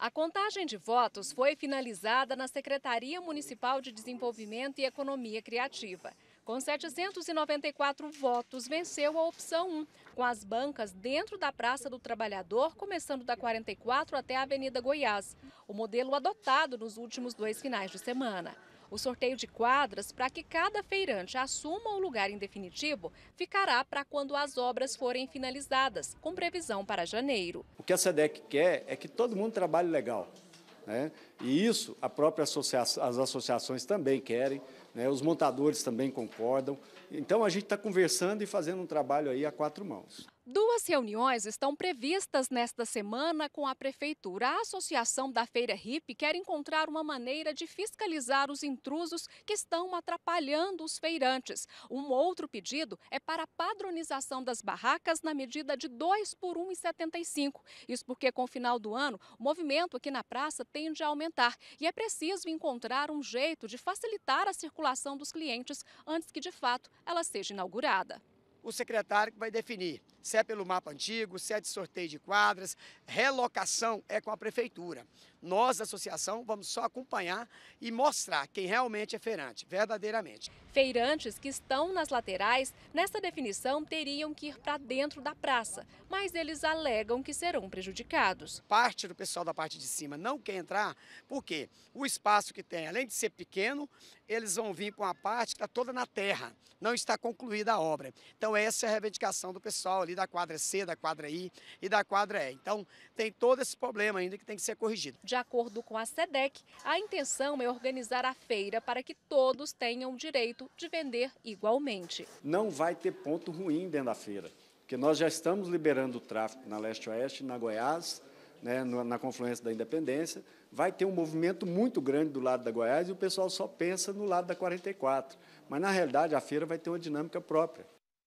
A contagem de votos foi finalizada na Secretaria Municipal de Desenvolvimento e Economia Criativa. Com 794 votos, venceu a opção 1, com as bancas dentro da Praça do Trabalhador, começando da 44 até a Avenida Goiás, o modelo adotado nos últimos dois finais de semana. O sorteio de quadras para que cada feirante assuma o lugar em definitivo ficará para quando as obras forem finalizadas, com previsão para janeiro. O que a SEDEC quer é que todo mundo trabalhe legal. Né? E isso a própria associa as associações também querem, né? os montadores também concordam. Então a gente está conversando e fazendo um trabalho aí a quatro mãos. Duas reuniões estão previstas nesta semana com a Prefeitura. A Associação da Feira Ripe quer encontrar uma maneira de fiscalizar os intrusos que estão atrapalhando os feirantes. Um outro pedido é para a padronização das barracas na medida de 2 por 1,75. Isso porque, com o final do ano, o movimento aqui na praça tende a aumentar e é preciso encontrar um jeito de facilitar a circulação dos clientes antes que, de fato, ela seja inaugurada o secretário que vai definir se é pelo mapa antigo, se é de sorteio de quadras, relocação é com a prefeitura. Nós, da associação, vamos só acompanhar e mostrar quem realmente é feirante, verdadeiramente. Feirantes que estão nas laterais, nessa definição, teriam que ir para dentro da praça, mas eles alegam que serão prejudicados. Parte do pessoal da parte de cima não quer entrar, porque o espaço que tem, além de ser pequeno, eles vão vir com a parte que está toda na terra, não está concluída a obra. Então essa é a reivindicação do pessoal ali da quadra C, da quadra I e da quadra E. Então tem todo esse problema ainda que tem que ser corrigido. De acordo com a SEDEC, a intenção é organizar a feira para que todos tenham o direito de vender igualmente. Não vai ter ponto ruim dentro da feira, porque nós já estamos liberando o tráfego na leste-oeste, na Goiás, né, na confluência da Independência, vai ter um movimento muito grande do lado da Goiás e o pessoal só pensa no lado da 44. Mas, na realidade, a feira vai ter uma dinâmica própria.